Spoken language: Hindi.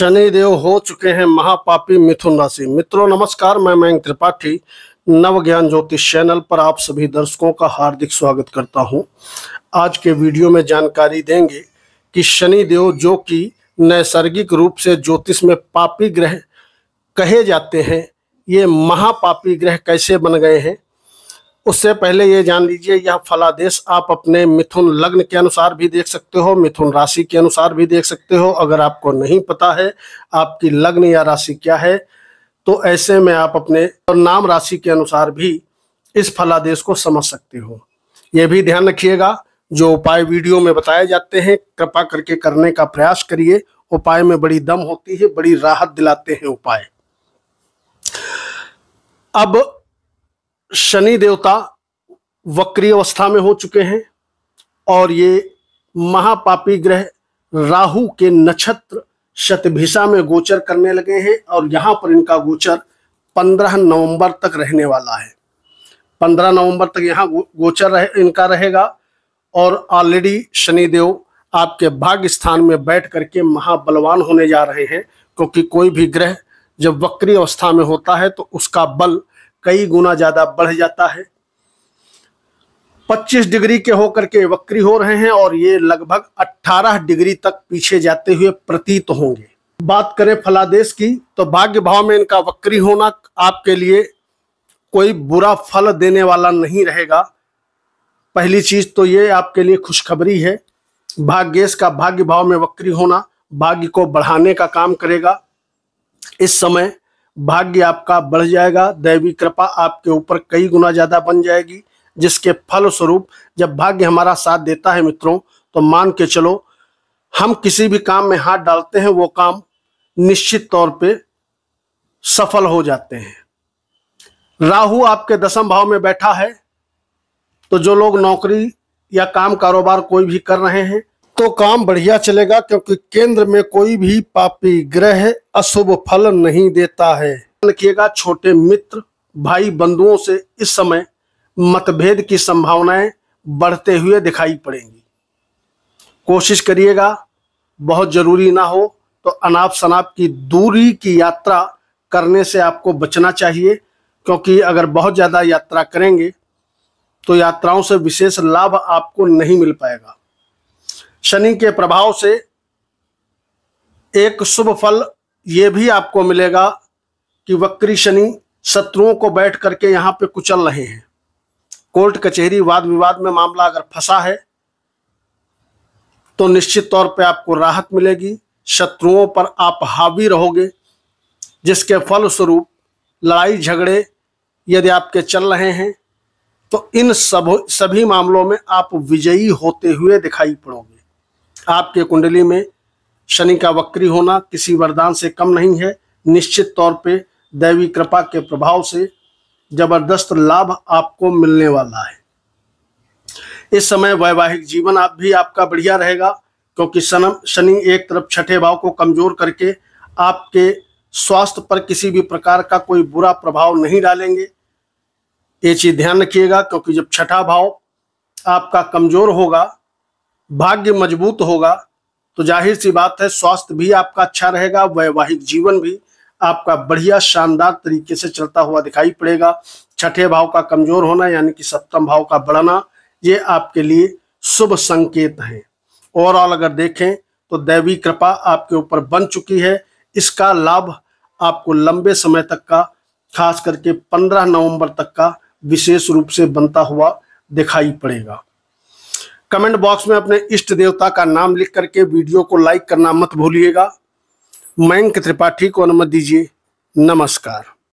शनि देव हो चुके हैं महापापी मिथुन राशि मित्रों नमस्कार मैं मयंक त्रिपाठी नव ज्ञान ज्योतिष चैनल पर आप सभी दर्शकों का हार्दिक स्वागत करता हूं आज के वीडियो में जानकारी देंगे कि शनि देव जो कि नैसर्गिक रूप से ज्योतिष में पापी ग्रह कहे जाते हैं ये महापापी ग्रह कैसे बन गए हैं उससे पहले ये जान लीजिए यह फलादेश आप अपने मिथुन लग्न के अनुसार भी देख सकते हो मिथुन राशि के अनुसार भी देख सकते हो अगर आपको नहीं पता है आपकी लग्न या राशि क्या है तो ऐसे में आप अपने नाम राशि के अनुसार भी इस फलादेश को समझ सकते हो ये भी ध्यान रखिएगा जो उपाय वीडियो में बताए जाते हैं कृपा करके करने का प्रयास करिए उपाय में बड़ी दम होती है बड़ी राहत दिलाते हैं उपाय अब शनि देवता वक्री अवस्था में हो चुके हैं और ये महापापी ग्रह राहु के नक्षत्र शतभिषा में गोचर करने लगे हैं और यहाँ पर इनका गोचर 15 नवंबर तक रहने वाला है 15 नवंबर तक यहाँ गोचर रहे इनका रहेगा और ऑलरेडी शनिदेव आपके भाग्य स्थान में बैठ करके महाबलवान होने जा रहे हैं क्योंकि कोई भी ग्रह जब वक्री अवस्था में होता है तो उसका बल कई गुना ज्यादा बढ़ जाता है 25 डिग्री के होकर के वक्री हो रहे हैं और ये लगभग 18 डिग्री तक पीछे जाते हुए प्रतीत होंगे बात करें फलादेश की तो भाग्य भाव में इनका वक्री होना आपके लिए कोई बुरा फल देने वाला नहीं रहेगा पहली चीज तो ये आपके लिए खुशखबरी है भाग्येश का भाग्य भाव में वक्री होना भाग्य को बढ़ाने का काम करेगा इस समय भाग्य आपका बढ़ जाएगा दैवी कृपा आपके ऊपर कई गुना ज्यादा बन जाएगी जिसके फल स्वरूप जब भाग्य हमारा साथ देता है मित्रों तो मान के चलो हम किसी भी काम में हाथ डालते हैं वो काम निश्चित तौर पे सफल हो जाते हैं राहु आपके दसम भाव में बैठा है तो जो लोग नौकरी या काम कारोबार कोई भी कर रहे हैं तो काम बढ़िया चलेगा क्योंकि केंद्र में कोई भी पापी ग्रह अशुभ फल नहीं देता है छोटे मित्र भाई बंधुओं से इस समय मतभेद की संभावनाएं बढ़ते हुए दिखाई पड़ेंगी कोशिश करिएगा बहुत जरूरी ना हो तो अनाप शनाप की दूरी की यात्रा करने से आपको बचना चाहिए क्योंकि अगर बहुत ज़्यादा यात्रा करेंगे तो यात्राओं से विशेष लाभ आपको नहीं मिल पाएगा शनि के प्रभाव से एक शुभ फल ये भी आपको मिलेगा कि वक्री शनि शत्रुओं को बैठ करके यहाँ पे कुचल रहे हैं कोर्ट कचहरी वाद विवाद में मामला अगर फंसा है तो निश्चित तौर पे आपको राहत मिलेगी शत्रुओं पर आप हावी रहोगे जिसके फलस्वरूप लड़ाई झगड़े यदि आपके चल रहे हैं तो इन सब सभी मामलों में आप विजयी होते हुए दिखाई पड़ोगे आपके कुंडली में शनि का वक्री होना किसी वरदान से कम नहीं है निश्चित तौर पे दैवी कृपा के प्रभाव से जबरदस्त लाभ आपको मिलने वाला है इस समय वैवाहिक जीवन आप भी आपका बढ़िया रहेगा क्योंकि सनम शनि एक तरफ छठे भाव को कमजोर करके आपके स्वास्थ्य पर किसी भी प्रकार का कोई बुरा प्रभाव नहीं डालेंगे ये चीज ध्यान रखिएगा क्योंकि जब छठा भाव आपका कमजोर होगा भाग्य मजबूत होगा तो जाहिर सी बात है स्वास्थ्य भी आपका अच्छा रहेगा वैवाहिक जीवन भी आपका बढ़िया शानदार तरीके से चलता हुआ दिखाई पड़ेगा छठे भाव का कमजोर होना यानी कि सप्तम भाव का बढ़ना ये आपके लिए शुभ संकेत है ओवरऑल अगर देखें तो दैवी कृपा आपके ऊपर बन चुकी है इसका लाभ आपको लंबे समय तक का खास करके 15 नवंबर तक का विशेष रूप से बनता हुआ दिखाई पड़ेगा कमेंट बॉक्स में अपने इष्ट देवता का नाम लिख करके वीडियो को लाइक करना मत भूलिएगा मयंक त्रिपाठी को अनुमति दीजिए नमस्कार